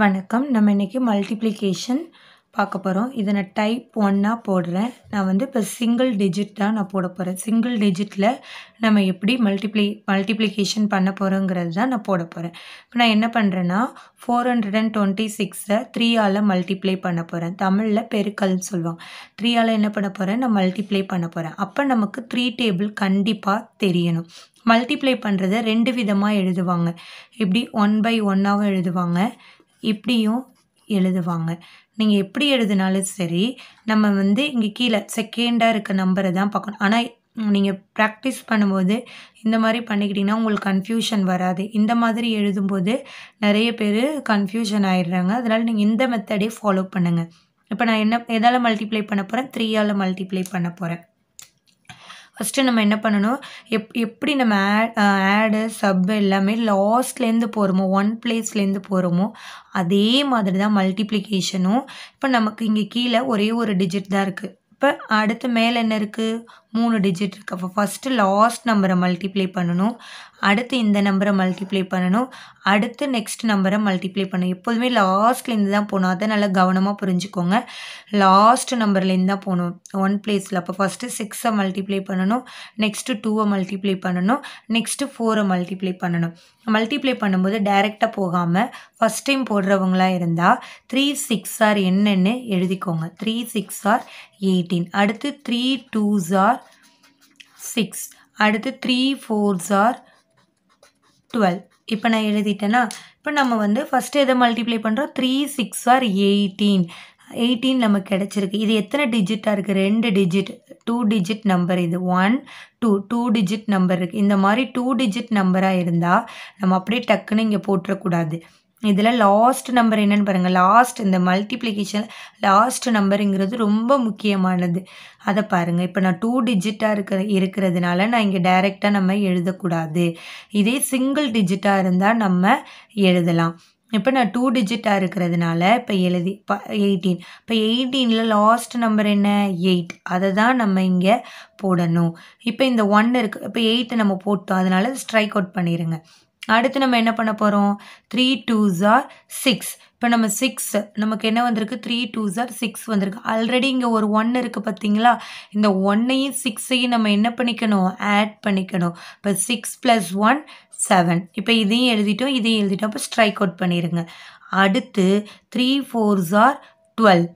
வணக்கம் நம்ம இன்றைக்கி மல்டிப்ளிகேஷன் பார்க்க போகிறோம் இதை நான் டைப் ஒன்னாக போடுறேன் நான் வந்து இப்போ சிங்கிள் டிஜிட் தான் நான் போட போகிறேன் சிங்கிள் டிஜிட்டில் நம்ம எப்படி மல்டிப்ளி மல்டிப்ளிகேஷன் பண்ண போகிறோங்கிறது தான் நான் போட போகிறேன் இப்போ நான் என்ன பண்ணுறேன்னா ஃபோர் ஹண்ட்ரட் அண்ட் டுவெண்ட்டி சிக்ஸை த்ரீயால் மல்டிப்ளை பண்ண போகிறேன் தமிழில் பெருக்கல்னு சொல்லுவாங்க த்ரீயால் என்ன பண்ண போகிறேன் நான் மல்டிப்ளை பண்ண போகிறேன் அப்போ நமக்கு த்ரீ டேபிள் கண்டிப்பாக தெரியணும் மல்டிப்ளை பண்ணுறத ரெண்டு விதமாக எழுதுவாங்க இப்படி ஒன் பை ஒன்னாகவும் எழுதுவாங்க இப்படியும் எழுதுவாங்க நீங்கள் எப்படி எழுதினாலும் சரி நம்ம வந்து இங்கே கீழே செகண்டாக இருக்க நம்பரை தான் பார்க்கணும் ஆனால் நீங்கள் ப்ராக்டிஸ் பண்ணும்போது இந்த மாதிரி பண்ணிக்கிட்டிங்கன்னா உங்களுக்கு கன்ஃபியூஷன் வராது இந்த மாதிரி எழுதும்போது நிறைய பேர் கன்ஃபியூஷன் ஆயிடுறாங்க அதனால் நீங்கள் இந்த மெத்தடே ஃபாலோ பண்ணுங்கள் இப்போ நான் என்ன எதால் மல்டிப்ளை பண்ண போகிறேன் த்ரீயால் மல்டிப்ளை பண்ண போகிறேன் ஃபஸ்ட்டு நம்ம என்ன பண்ணணும் எப் எப்படி நம்ம ஆட் ஆடு சப் எல்லாமே லாஸ்ட்லேருந்து போகிறோமோ ஒன் பிளேஸ்லேருந்து போகிறோமோ அதே மாதிரி தான் மல்டிப்ளிகேஷனும் இப்போ நமக்கு இங்கே கீழே ஒரே ஒரு டிஜிட் தான் இருக்குது இப்போ அடுத்து மேலே என்ன இருக்குது மூணு டிஜிட் இருக்குது அப்போ ஃபஸ்ட்டு லாஸ்ட் நம்பரை மல்டிப்ளை பண்ணணும் அடுத்து இந்த நம்பரை மல்டிப்ளை பண்ணணும் அடுத்து நெக்ஸ்ட் நம்பரை மல்டிப்ளை பண்ணணும் எப்போதுமே லாஸ்ட்லேருந்து தான் போகணும் அதை நல்லா கவனமாக புரிஞ்சுக்கோங்க லாஸ்ட் நம்பர்லேருந்து தான் போகணும் ஒன் பிளேஸில் அப்போ ஃபஸ்ட்டு சிக்ஸை மல்டிப்ளை பண்ணணும் நெக்ஸ்ட்டு டூவை மல்டிப்ளை பண்ணணும் நெக்ஸ்ட்டு ஃபோரை மல்டிப்ளை பண்ணணும் மல்டிப்ளை பண்ணும்போது டைரெக்டாக போகாமல் ஃபஸ்ட் டைம் போடுறவங்களாக இருந்தால் த்ரீ சிக்ஸ் ஆர் என்னென்னு எழுதிக்கோங்க த்ரீ சிக்ஸ் ஆர் எயிட்டீன் அடுத்து த்ரீ டூஸ் ஆர் சிக்ஸ் அடுத்து த்ரீ ஃபோர்ஸ் ஆர் டுவெல் இப்போ நான் எழுதிட்டேன்னா இப்போ நம்ம வந்து ஃபஸ்ட்டு எதை மல்டிப்ளை பண்ணுறோம் three six are eighteen eighteen நமக்கு கிடச்சிருக்கு இது எத்தனை டிஜிட்டாக இருக்குது ரெண்டு டிஜிட் டூ டிஜிட் நம்பர் இது one two two digit number இருக்குது இந்த மாதிரி டூ டிஜிட் நம்பராக இருந்தால் நம்ம அப்படியே டக்குன்னு இங்கே போட்டுறக்கூடாது இதில் லாஸ்ட் நம்பர் என்னென்னு பாருங்கள் லாஸ்ட் இந்த மல்டிப்ளிகேஷன் லாஸ்ட் நம்பருங்கிறது ரொம்ப முக்கியமானது அதை பாருங்கள் இப்போ நான் டூ டிஜிட்டாக இருக்கிற இருக்கிறதுனால நான் இங்கே டைரெக்டாக நம்ம எழுதக்கூடாது இதே சிங்கிள் டிஜிட்டாக இருந்தால் நம்ம எழுதலாம் இப்போ நான் டூ டிஜிட்டாக இருக்கிறதுனால இப்போ எழுதி இப்போ எயிட்டீன் இப்போ எயிட்டீனில் லாஸ்ட் நம்பர் என்ன எயிட் அதை தான் நம்ம இங்கே போடணும் இப்போ இந்த ஒன் இருக்குது இப்போ எயிட்டை நம்ம போட்டோம் அதனால ஸ்ட்ரைக் அவுட் பண்ணிடுங்க அடுத்து நம்ம என்ன பண்ண போகிறோம் த்ரீ டூ ஜார் சிக்ஸ் இப்போ நம்ம சிக்ஸ் நமக்கு என்ன வந்திருக்கு த்ரீ டூ ஜார் சிக்ஸ் வந்திருக்கு ஆல்ரெடி இங்கே ஒரு ஒன்று இருக்குது பார்த்தீங்களா இந்த ஒன்னையும் சிக்ஸையும் நம்ம என்ன பண்ணிக்கணும் ஆட் பண்ணிக்கணும் இப்போ சிக்ஸ் ப்ளஸ் ஒன் செவன் இப்போ இதையும் எழுதிட்டோம் இதையும் எழுதிட்டோம் அப்போ ஸ்ட்ரைக் அவுட் பண்ணிடுங்க அடுத்து three four are twelve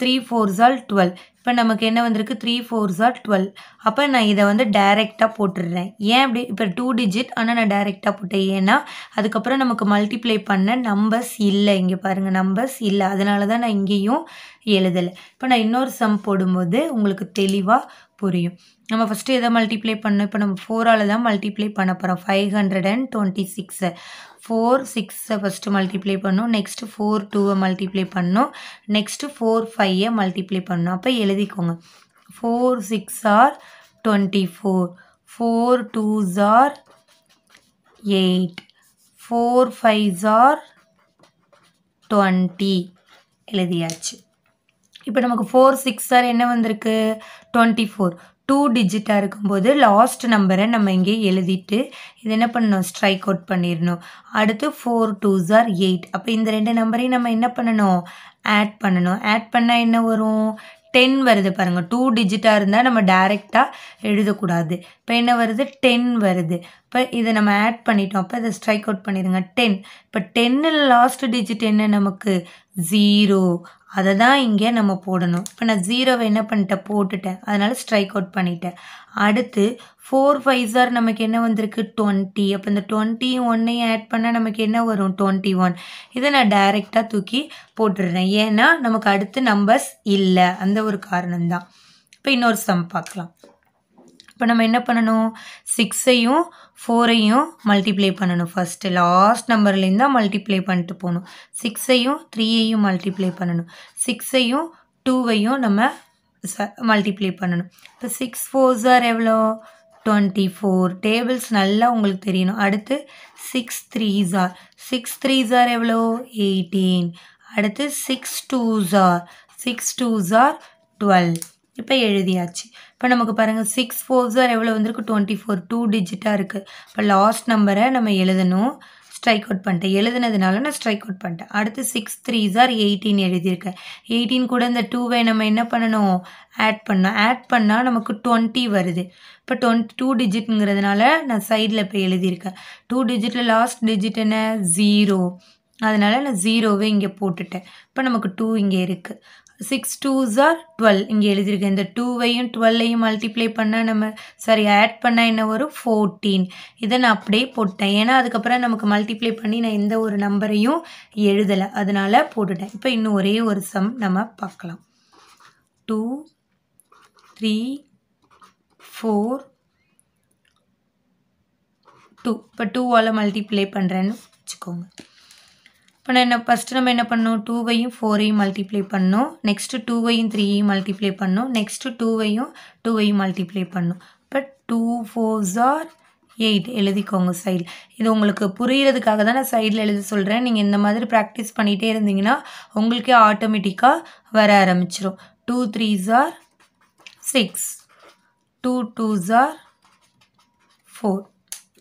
three four are twelve இப்போ நமக்கு என்ன வந்திருக்கு த்ரீ ஃபோர் ஆல் டுவெல் அப்போ நான் இதை வந்து டைரெக்டாக போட்டுடுறேன் ஏன் அப்படி இப்போ டூ டிஜிட் ஆனால் நான் டைரெக்டாக போட்டேன் ஏன்னா அதுக்கப்புறம் நமக்கு மல்டிப்ளை பண்ண நம்பர்ஸ் இல்லை இங்கே பாருங்கள் நம்பர்ஸ் இல்லை அதனால தான் நான் இங்கேயும் எழுதலை இப்போ நான் இன்னொரு சம் போடும்போது உங்களுக்கு தெளிவாக புரியும் நம்ம ஃபஸ்ட்டு எதை மல்டிப்ளை பண்ணோம் இப்போ நம்ம ஃபோரால் தான் மல்டிப்ளை பண்ண போகிறோம் five hundred and twenty six four சிக்ஸை ஃபஸ்ட்டு மல்டிப்ளை பண்ணும் நெக்ஸ்ட்டு ஃபோர் டூவை மல்டிப்ளை பண்ணும் நெக்ஸ்ட்டு ஃபோர் ஃபைவை மல்டிப்ளை பண்ணும் அப்போ எழுதிக்கோங்க four six are twenty four four twos are eight four fives are twenty எழுதியாச்சு இப்போ நமக்கு ஃபோர் சிக்ஸ் ஆர் என்ன வந்திருக்கு டுவெண்ட்டி ஃபோர் டூ டிஜிட்டாக இருக்கும்போது லாஸ்ட் நம்பரை நம்ம இங்கே எழுதிட்டு இது என்ன பண்ணணும் ஸ்ட்ரைக் அவுட் பண்ணிடணும் அடுத்து ஃபோர் டூ ஜார் எயிட் அப்போ இந்த ரெண்டு நம்பரையும் நம்ம என்ன பண்ணணும் ஆட் பண்ணணும் ஆட் பண்ணால் என்ன வரும் டென் வருது பாருங்கள் டூ டிஜிட்டாக இருந்தால் நம்ம டைரெக்டாக எழுதக்கூடாது இப்போ என்ன வருது டென் வருது இப்போ இதை நம்ம ஆட் பண்ணிட்டோம் அப்போ இதை ஸ்ட்ரைக் அவுட் பண்ணிடுங்க டென் இப்போ டென்னில் லாஸ்ட் டிஜிட் என்ன நமக்கு ஜீரோ அதை தான் இங்கே நம்ம போடணும் இப்போ நான் ஜீரோவை என்ன பண்ணிட்டேன் போட்டுட்டேன் அதனால் ஸ்ட்ரைக் அவுட் பண்ணிட்டேன் அடுத்து ஃபோர் ஃபைவ் நமக்கு என்ன வந்திருக்கு டுவெண்ட்டி அப்போ இந்த டுவெண்ட்டி ஒன்னையும் ஆட் பண்ணால் நமக்கு என்ன வரும் டுவெண்ட்டி ஒன் இதை நான் டைரெக்டாக தூக்கி போட்டுடுறேன் ஏன்னா நமக்கு அடுத்து நம்பர்ஸ் இல்லை அந்த ஒரு காரணம்தான் இப்போ இன்னொரு சம் பார்க்கலாம் இப்போ நம்ம என்ன பண்ணணும் சிக்ஸையும் ஃபோரையும் மல்டிப்ளை பண்ணணும் ஃபஸ்ட்டு லாஸ்ட் நம்பர்லேருந்து தான் மல்டிப்ளை பண்ணிட்டு போகணும் சிக்ஸையும் த்ரீயையும் மல்டிப்ளை பண்ணணும் சிக்ஸையும் டூவையும் நம்ம ச மல்டிப்ளை பண்ணணும் இப்போ சிக்ஸ் ஃபோர் சார் எவ்வளோ டுவெண்ட்டி ஃபோர் டேபிள்ஸ் நல்லா உங்களுக்கு தெரியணும் அடுத்து six three are six three are எவ்வளோ எயிட்டீன் அடுத்து six two are six two are twelve இப்போ எழுதியாச்சு இப்போ நமக்கு பாருங்கள் சிக்ஸ் ஃபோர்ஸ் சார் எவ்வளோ வந்திருக்கு டுவெண்ட்டி ஃபோர் டூ டிஜிட்டாக இருக்குது இப்போ லாஸ்ட் நம்பரை நம்ம எழுதணும் ஸ்ட்ரைக் அவுட் பண்ணிட்டேன் எழுதுனதுனால நான் ஸ்ட்ரைக் அவுட் பண்ணிட்டேன் அடுத்து சிக்ஸ் த்ரீ சார் எயிட்டீன் எழுதியிருக்கேன் எயிட்டீன் கூட இந்த டூவை நம்ம என்ன பண்ணணும் ஆட் பண்ணோம் ஆட் பண்ணால் நமக்கு டுவெண்ட்டி வருது இப்போ டுவெண்ட்டி டூ டிஜிட்ங்கிறதுனால நான் சைடில் இப்போ எழுதியிருக்கேன் டூ டிஜிட்டில் லாஸ்ட் டிஜிட் என்ன ஜீரோ அதனால் நான் ஜீரோவே இங்கே போட்டுட்டேன் இப்போ நமக்கு டூ இங்கே இருக்குது சிக்ஸ் டூ ஜார் டுவெல் இங்கே எழுதியிருக்கேன் இந்த டூவையும் டுவெல்லையும் மல்டிப்ளை பண்ணால் நம்ம சாரி ஆட் பண்ணால் என்ன வரும் ஃபோர்டீன் இதை நான் அப்படியே போட்டேன் ஏன்னா அதுக்கப்புறம் நமக்கு மல்டிப்ளை பண்ணி நான் எந்த ஒரு நம்பரையும் எழுதலை அதனால் போட்டுட்டேன் இப்போ இன்னும் ஒரே ஒரு சம் நம்ம பார்க்கலாம் டூ த்ரீ ஃபோர் டூ இப்போ டூவால் மல்டிப்ளை பண்ணுறேன்னு வச்சுக்கோங்க இப்போ நான் என்ன ஃபஸ்ட்டு நம்ம என்ன பண்ணோம் டூவையும் ஃபோரையும் மல்டிப்ளை பண்ணோம் நெக்ஸ்ட்டு டூவையும் த்ரீயையும் மல்டிப்ளை பண்ணோம் நெக்ஸ்ட்டு டூவையும் டூவையும் மல்டிப்ளை பண்ணோம் இப்போ டூ ஃபோர்ஸ் ஆர் எயிட் எழுதிக்கோங்க சைடில் இது உங்களுக்கு புரிகிறதுக்காக தான் நான் சைடில் எழுத சொல்கிறேன் நீங்கள் இந்த மாதிரி ப்ராக்டிஸ் பண்ணிகிட்டே இருந்தீங்கன்னா உங்களுக்கே ஆட்டோமேட்டிக்காக வர ஆரம்பிச்சிடும் two three are six two two are four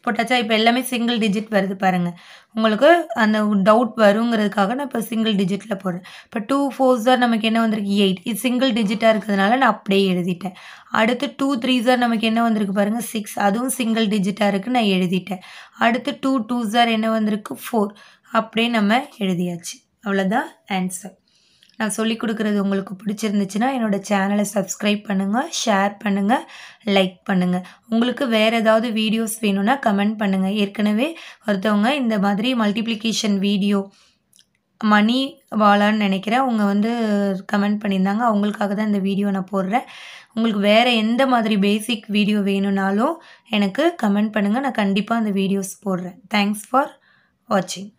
போட்டாச்சா இப்போ எல்லாமே சிங்கிள் டிஜிட் வருது பாருங்கள் உங்களுக்கு அந்த டவுட் வருங்கிறதுக்காக நான் இப்போ சிங்கிள் டிஜிட்டில் போடுறேன் இப்போ டூ ஃபோர் சார் நமக்கு என்ன வந்திருக்கு எயிட் இது சிங்கிள் டிஜிட்டாக இருக்கிறதுனால நான் அப்படியே எழுதிட்டேன் அடுத்து டூ த்ரீ சார் நமக்கு என்ன வந்திருக்கு பாருங்கள் சிக்ஸ் அதுவும் சிங்கிள் டிஜிட்டாக இருக்குது நான் எழுதிட்டேன் அடுத்து டூ டூ சார் என்ன வந்திருக்கு ஃபோர் அப்படியே நம்ம எழுதியாச்சு அவ்வளோதான் ஆன்சர் நான் சொல்லிக் கொடுக்குறது உங்களுக்கு பிடிச்சிருந்துச்சுன்னா என்னோடய சேனலை சப்ஸ்கிரைப் பண்ணுங்கள் ஷேர் பண்ணுங்கள் லைக் பண்ணுங்கள் உங்களுக்கு வேறு ஏதாவது வீடியோஸ் வேணும்னா கமெண்ட் பண்ணுங்கள் ஏற்கனவே ஒருத்தவங்க இந்த மாதிரி மல்டிப்ளிகேஷன் வீடியோ மணி வாழான்னு நினைக்கிறேன் அவங்க வந்து கமெண்ட் பண்ணியிருந்தாங்க அவங்களுக்காக தான் இந்த வீடியோ நான் போடுறேன் உங்களுக்கு வேறு எந்த மாதிரி பேசிக் வீடியோ வேணும்னாலும் எனக்கு கமெண்ட் பண்ணுங்கள் நான் கண்டிப்பாக அந்த வீடியோஸ் போடுறேன் தேங்க்ஸ் ஃபார் வாட்சிங்